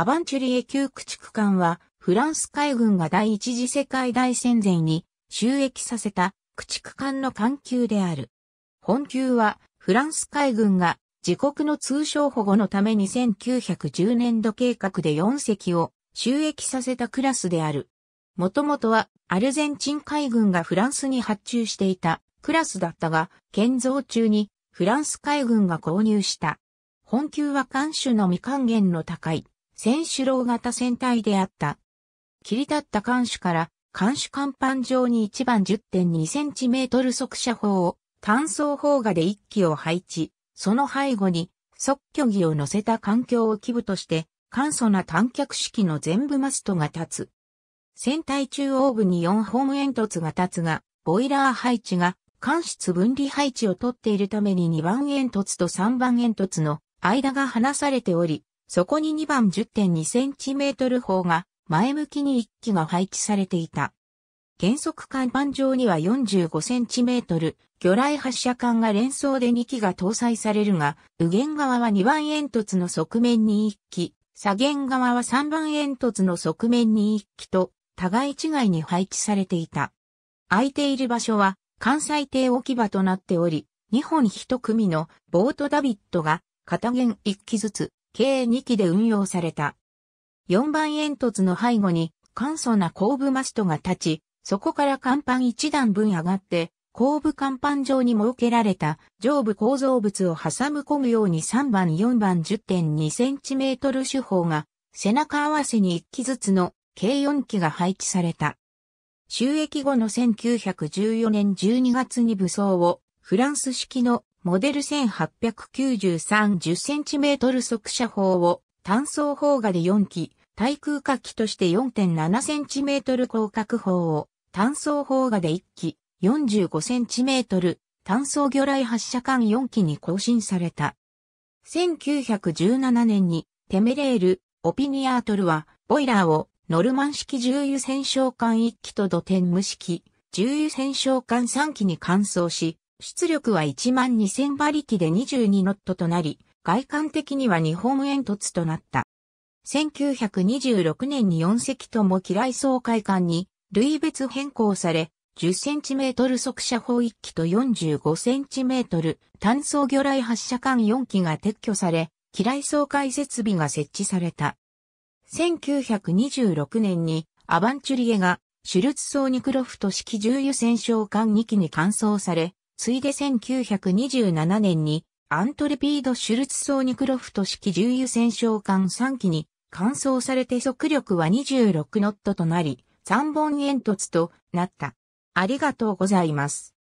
アバンチュリエ旧駆逐艦は、フランス海軍が第一次世界大戦前に収益させた駆逐艦の艦級である。本級は、フランス海軍が自国の通商保護のために1910年度計画で4隻を収益させたクラスである。もともとはアルゼンチン海軍がフランスに発注していたクラスだったが、建造中にフランス海軍が購入した。本級は艦種の未還元の高い船首郎型船体であった。切り立った艦首から艦首甲板上に1番 10.2cm 速射砲を単装砲画で1機を配置、その背後に即巨儀を乗せた環境を基部として簡素な短脚式の全部マストが立つ。船体中央部に4本煙突が立つが、ボイラー配置が艦室分離配置をとっているために2番煙突と3番煙突の間が離されており、そこに2番 10.2cm 砲が前向きに1機が配置されていた。原則甲板上には 45cm 魚雷発射管が連装で2機が搭載されるが、右舷側は2番煙突の側面に1機、左舷側は3番煙突の側面に1機と、互い違いに配置されていた。空いている場所は関西艇置き場となっており、2本1組のボートダビットが片弦1機ずつ計2機で運用された。4番煙突の背後に簡素な後部マストが立ち、そこから甲板1段分上がって、後部甲板上に設けられた上部構造物を挟む込むように3番4番 10.2cm 手法が背中合わせに1機ずつの計4機が配置された。収益後の1914年12月に武装をフランス式のモデル 1893-10cm 速射砲を単装砲画で4機、対空火器として 4.7cm 広角砲を単装砲画で1機、45cm 単装魚雷発射管4機に更新された。1917年にテメレール、オピニアートルはボイラーをノルマン式重油戦勝艦1機と土天無式重油戦勝艦3機に換装し、出力は12000馬力で22ノットとなり、外観的には日本煙突となった。1926年に4隻とも機雷総会艦に類別変更され、10センチメートル速射砲1機と45センチメートル単装魚雷発射艦4機が撤去され、機雷総会設備が設置された。1926年にアバンチュリエがシュルツソーニクロフト式重油戦勝艦2機に換装され、ついで1927年にアントレピード・シュルツ・ソーニクロフト式重油戦勝艦3機に換装されて速力は26ノットとなり、3本煙突となった。ありがとうございます。